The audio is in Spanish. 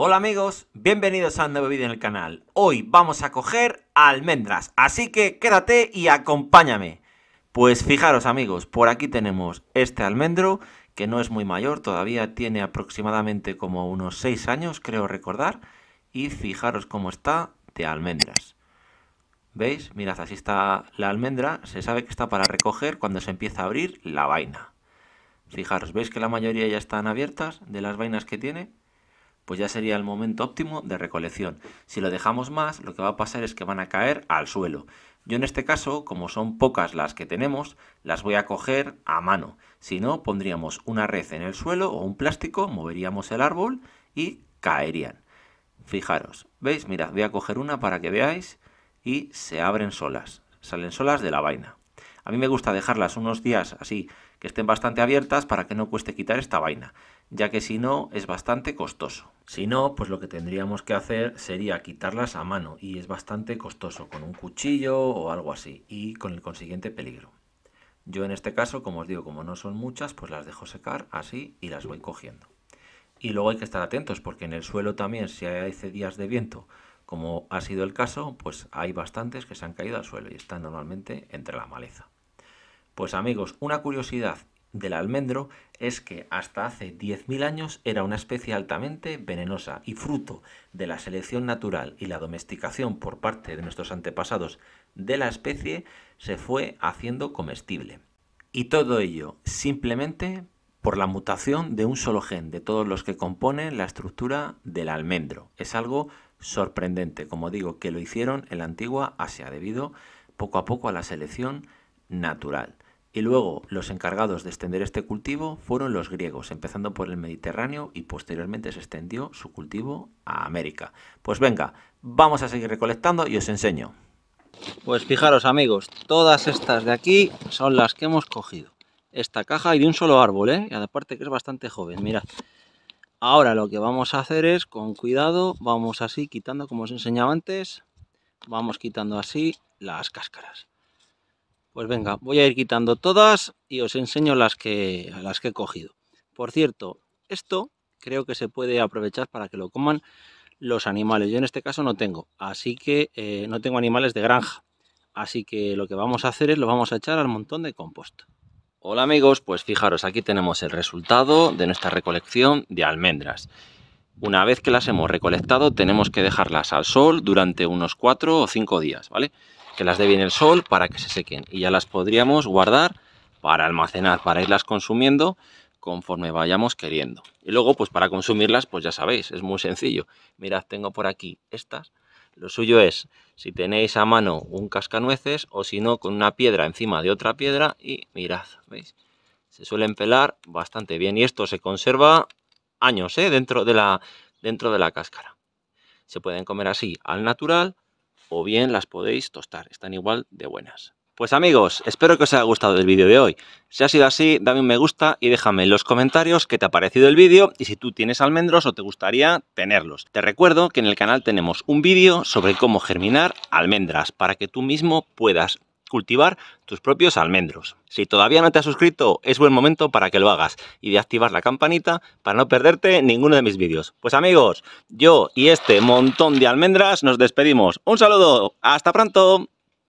Hola amigos, bienvenidos a un nuevo vídeo en el canal. Hoy vamos a coger almendras, así que quédate y acompáñame. Pues fijaros amigos, por aquí tenemos este almendro, que no es muy mayor, todavía tiene aproximadamente como unos 6 años, creo recordar. Y fijaros cómo está de almendras. ¿Veis? Mirad, así está la almendra, se sabe que está para recoger cuando se empieza a abrir la vaina. Fijaros, ¿veis que la mayoría ya están abiertas de las vainas que tiene? pues ya sería el momento óptimo de recolección. Si lo dejamos más, lo que va a pasar es que van a caer al suelo. Yo en este caso, como son pocas las que tenemos, las voy a coger a mano. Si no, pondríamos una red en el suelo o un plástico, moveríamos el árbol y caerían. Fijaros, ¿veis? Mirad, voy a coger una para que veáis y se abren solas, salen solas de la vaina. A mí me gusta dejarlas unos días así, que estén bastante abiertas para que no cueste quitar esta vaina ya que si no es bastante costoso. Si no, pues lo que tendríamos que hacer sería quitarlas a mano y es bastante costoso con un cuchillo o algo así y con el consiguiente peligro. Yo en este caso, como os digo, como no son muchas, pues las dejo secar así y las voy cogiendo. Y luego hay que estar atentos porque en el suelo también si hace días de viento, como ha sido el caso, pues hay bastantes que se han caído al suelo y están normalmente entre la maleza. Pues amigos, una curiosidad del almendro es que hasta hace 10.000 años era una especie altamente venenosa y fruto de la selección natural y la domesticación por parte de nuestros antepasados de la especie se fue haciendo comestible. Y todo ello simplemente por la mutación de un solo gen de todos los que componen la estructura del almendro. Es algo sorprendente, como digo, que lo hicieron en la antigua Asia debido poco a poco a la selección natural. Y luego los encargados de extender este cultivo fueron los griegos, empezando por el Mediterráneo y posteriormente se extendió su cultivo a América. Pues venga, vamos a seguir recolectando y os enseño. Pues fijaros amigos, todas estas de aquí son las que hemos cogido. Esta caja y de un solo árbol, ¿eh? y aparte que es bastante joven, mirad. Ahora lo que vamos a hacer es, con cuidado, vamos así quitando, como os enseñaba antes, vamos quitando así las cáscaras. Pues venga, voy a ir quitando todas y os enseño las que, las que he cogido. Por cierto, esto creo que se puede aprovechar para que lo coman los animales. Yo en este caso no tengo, así que eh, no tengo animales de granja. Así que lo que vamos a hacer es lo vamos a echar al montón de compost. Hola amigos, pues fijaros, aquí tenemos el resultado de nuestra recolección de almendras. Una vez que las hemos recolectado tenemos que dejarlas al sol durante unos 4 o 5 días, ¿vale? que las dé bien el sol para que se sequen y ya las podríamos guardar para almacenar, para irlas consumiendo conforme vayamos queriendo. Y luego, pues para consumirlas, pues ya sabéis, es muy sencillo. Mirad, tengo por aquí estas. Lo suyo es, si tenéis a mano un cascanueces o si no, con una piedra encima de otra piedra y mirad, ¿veis? Se suelen pelar bastante bien y esto se conserva años ¿eh? dentro, de la, dentro de la cáscara. Se pueden comer así al natural o bien las podéis tostar, están igual de buenas. Pues amigos, espero que os haya gustado el vídeo de hoy. Si ha sido así, dame un me gusta y déjame en los comentarios qué te ha parecido el vídeo y si tú tienes almendros o te gustaría tenerlos. Te recuerdo que en el canal tenemos un vídeo sobre cómo germinar almendras para que tú mismo puedas cultivar tus propios almendros. Si todavía no te has suscrito, es buen momento para que lo hagas y de activar la campanita para no perderte ninguno de mis vídeos. Pues amigos, yo y este montón de almendras nos despedimos. Un saludo, hasta pronto.